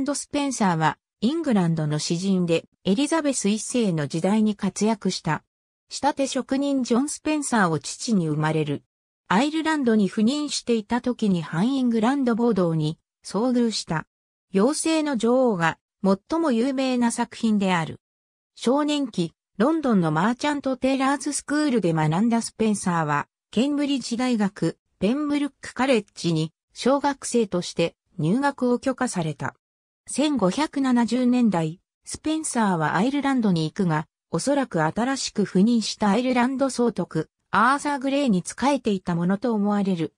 ンド・スペンサーは、イングランドの詩人で、エリザベス一世の時代に活躍した。下手職人ジョン・スペンサーを父に生まれる。アイルランドに赴任していた時に反イングランド暴動に遭遇した。妖精の女王が最も有名な作品である。少年期、ロンドンのマーチャント・テイラーズスクールで学んだスペンサーは、ケンブリッジ大学、ペンブルック・カレッジに小学生として入学を許可された。1570年代、スペンサーはアイルランドに行くが、おそらく新しく赴任したアイルランド総督、アーサー・グレイに仕えていたものと思われる。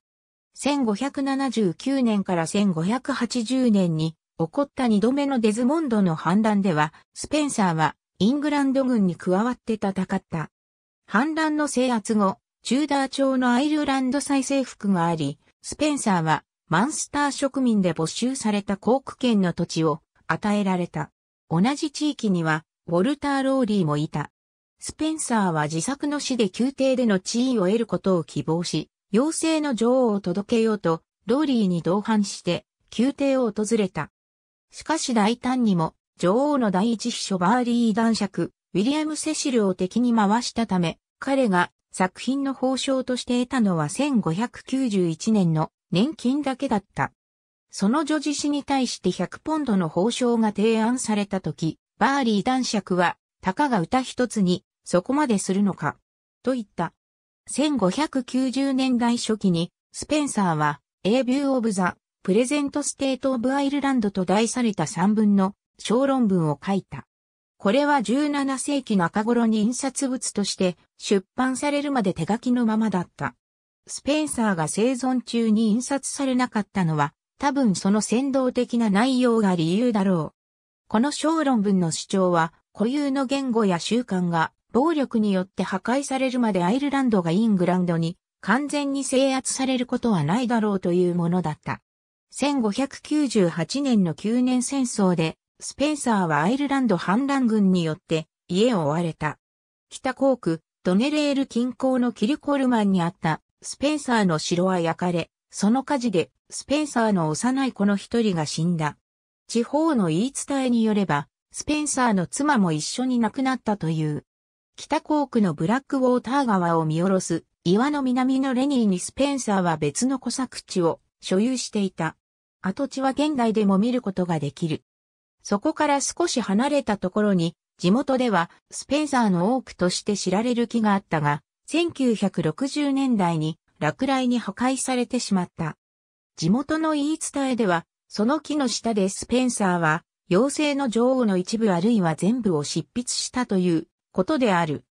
1579年から1580年に起こった二度目のデズモンドの反乱では、スペンサーはイングランド軍に加わって戦った。反乱の制圧後、チューダー朝のアイルランド再征服があり、スペンサーはマンスター植民で没収された航空圏の土地を与えられた。同じ地域には、ウォルター・ローリーもいた。スペンサーは自作の死で宮廷での地位を得ることを希望し、妖精の女王を届けようと、ローリーに同伴して、宮廷を訪れた。しかし大胆にも、女王の第一秘書バーリー男爵、ウィリアム・セシルを敵に回したため、彼が作品の報奨として得たのは1591年の年金だけだった。その女児氏に対して100ポンドの報奨が提案されたとき、バーリー男爵は、たかが歌一つに、そこまでするのか、と言った。1590年代初期に、スペンサーは、A View of the Present State of Ireland と題された3分の小論文を書いた。これは17世紀中頃に印刷物として出版されるまで手書きのままだった。スペンサーが生存中に印刷されなかったのは、多分その先導的な内容が理由だろう。この小論文の主張は、固有の言語や習慣が暴力によって破壊されるまでアイルランドがイングランドに完全に制圧されることはないだろうというものだった。1598年の9年戦争で、スペンサーはアイルランド反乱軍によって家を追われた。北高区、ドネレール近郊のキルコルマンにあったスペンサーの城は焼かれ、その火事で、スペンサーの幼い子の一人が死んだ。地方の言い伝えによれば、スペンサーの妻も一緒に亡くなったという。北コークのブラックウォーター川を見下ろす岩の南のレニーにスペンサーは別の小作地を所有していた。跡地は現代でも見ることができる。そこから少し離れたところに、地元ではスペンサーの多くとして知られる木があったが、1960年代に落雷に破壊されてしまった。地元の言い伝えでは、その木の下でスペンサーは、妖精の女王の一部あるいは全部を執筆したということである。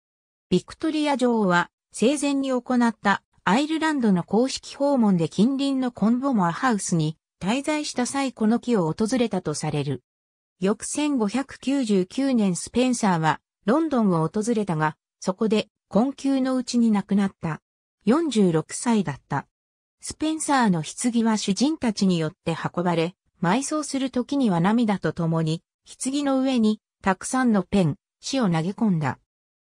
ビクトリア女王は生前に行ったアイルランドの公式訪問で近隣のコンボモアハウスに滞在した際この木を訪れたとされる。翌1599年スペンサーはロンドンを訪れたが、そこで困窮のうちに亡くなった。46歳だった。スペンサーの棺は主人たちによって運ばれ、埋葬する時には涙と共に、棺の上にたくさんのペン、死を投げ込んだ。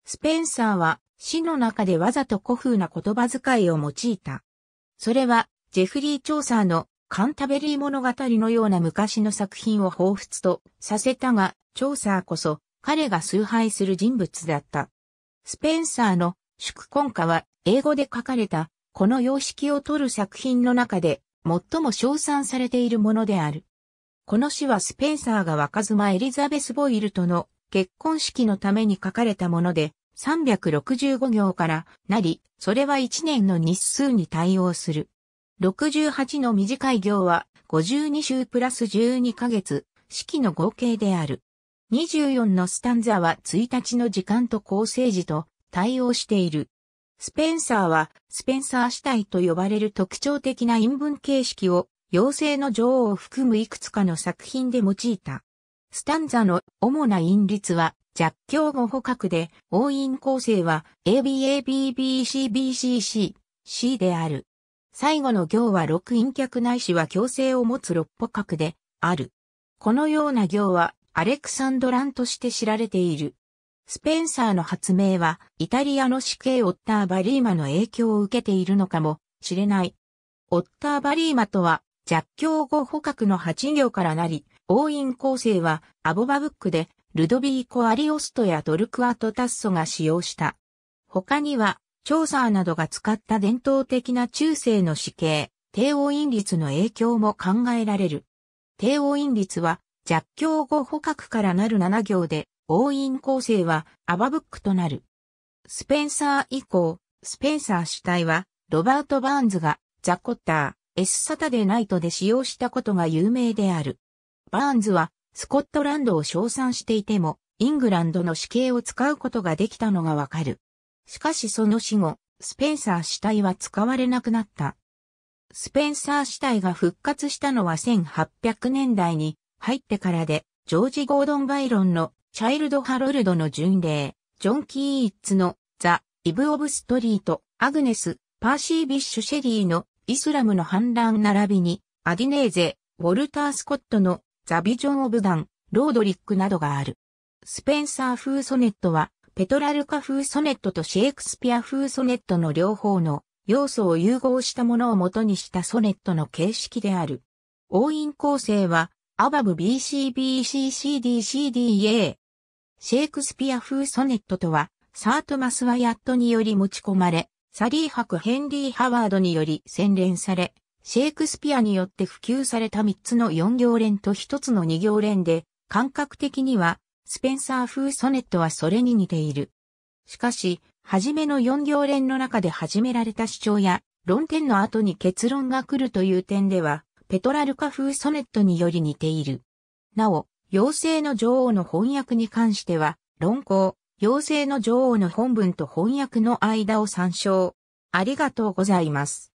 スペンサーは死の中でわざと古風な言葉遣いを用いた。それは、ジェフリー・チョーサーのカンタベリー物語のような昔の作品を彷彿とさせたが、チョーサーこそ彼が崇拝する人物だった。スペンサーの祝婚歌は英語で書かれた、この様式を取る作品の中で最も称賛されているものである。この詩はスペンサーが若妻エリザベス・ボイルとの結婚式のために書かれたもので、365行からなり、それは1年の日数に対応する。68の短い行は52週プラス12ヶ月、式の合計である。24のスタンザは1日の時間と構成時と対応している。スペンサーは、スペンサー主体と呼ばれる特徴的な陰文形式を、妖精の女王を含むいくつかの作品で用いた。スタンザの主な因律は、弱境語捕獲で、応印構成は ABABBCBCC、である。最後の行は六陰脚ないしは強制を持つ六捕獲で、ある。このような行は、アレクサンドランとして知られている。スペンサーの発明は、イタリアの死刑オッターバリーマの影響を受けているのかもしれない。オッターバリーマとは、弱境後捕獲の8行からなり、王院構成は、アボバブックで、ルドビーコ・アリオストやドルクアト・タッソが使用した。他には、チョーサーなどが使った伝統的な中世の死刑、帝王院律の影響も考えられる。帝王院律は、弱境語捕獲からなる7行で、応印構成はアバブックとなる。スペンサー以降、スペンサー主体は、ロバート・バーンズが、ザ・コッター、エス・サタデー・ナイトで使用したことが有名である。バーンズは、スコットランドを称賛していても、イングランドの死刑を使うことができたのがわかる。しかしその死後、スペンサー死体は使われなくなった。スペンサー死体が復活したのは1800年代に入ってからで、ジョージ・ゴードン・バイロンのチャイルド・ハロルドの巡礼、ジョン・キーイッツのザ・イブ・オブ・ストリート、アグネス、パーシー・ビッシュ・シェリーのイスラムの反乱並びに、アディネーゼ、ウォルター・スコットのザ・ビジョン・オブ・ダン、ロードリックなどがある。スペンサー風ソネットは、ペトラルカ風ソネットとシェイクスピア風ソネットの両方の要素を融合したものを元にしたソネットの形式である。応印構成は、アバブ BCBCCDCDA。シェイクスピア風ソネットとは、サートマス・ワヤットにより持ち込まれ、サリー博ヘンリー・ハワードにより洗練され、シェイクスピアによって普及された3つの4行連と1つの2行連で、感覚的には、スペンサー風ソネットはそれに似ている。しかし、初めの4行連の中で始められた主張や、論点の後に結論が来るという点では、ペトラルカ風ソネットにより似ている。なお、妖精の女王の翻訳に関しては、論考、妖精の女王の本文と翻訳の間を参照。ありがとうございます。